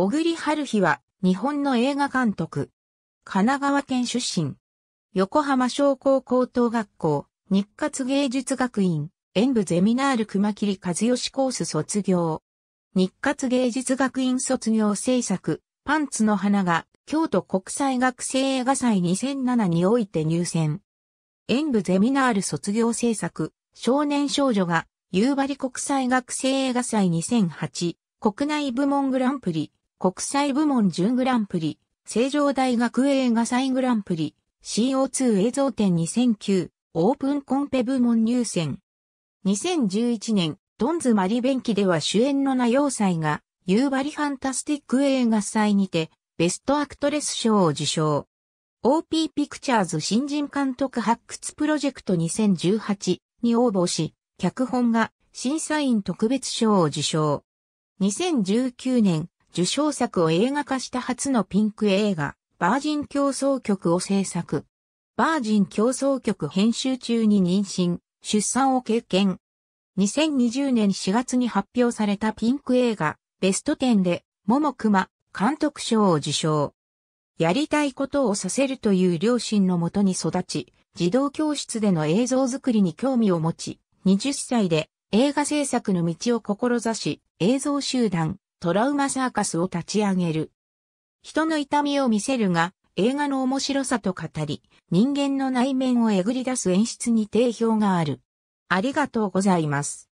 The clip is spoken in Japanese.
小栗春日は日本の映画監督。神奈川県出身。横浜商工高等学校、日活芸術学院、演舞ゼミナール熊切和義コース卒業。日活芸術学院卒業制作、パンツの花が京都国際学生映画祭2007において入選。演舞ゼミナール卒業制作、少年少女が夕張国際学生映画祭2008、国内部門グランプリ、国際部門準グランプリ、成城大学映画祭グランプリ、CO2 映像展2009、オープンコンペ部門入選。2011年、ドンズ・マリベンキでは主演の名要祭が、夕張ファンタスティック映画祭にて、ベストアクトレス賞を受賞。OP ピクチャーズ新人監督発掘プロジェクト2018に応募し、脚本が審査員特別賞を受賞。2019年、受賞作を映画化した初のピンク映画、バージン競争局を制作。バージン競争局編集中に妊娠、出産を経験。2020年4月に発表されたピンク映画、ベスト10で、桃熊、監督賞を受賞。やりたいことをさせるという両親のもとに育ち、児童教室での映像作りに興味を持ち、20歳で映画制作の道を志し、映像集団、トラウマサーカスを立ち上げる。人の痛みを見せるが、映画の面白さと語り、人間の内面をえぐり出す演出に定評がある。ありがとうございます。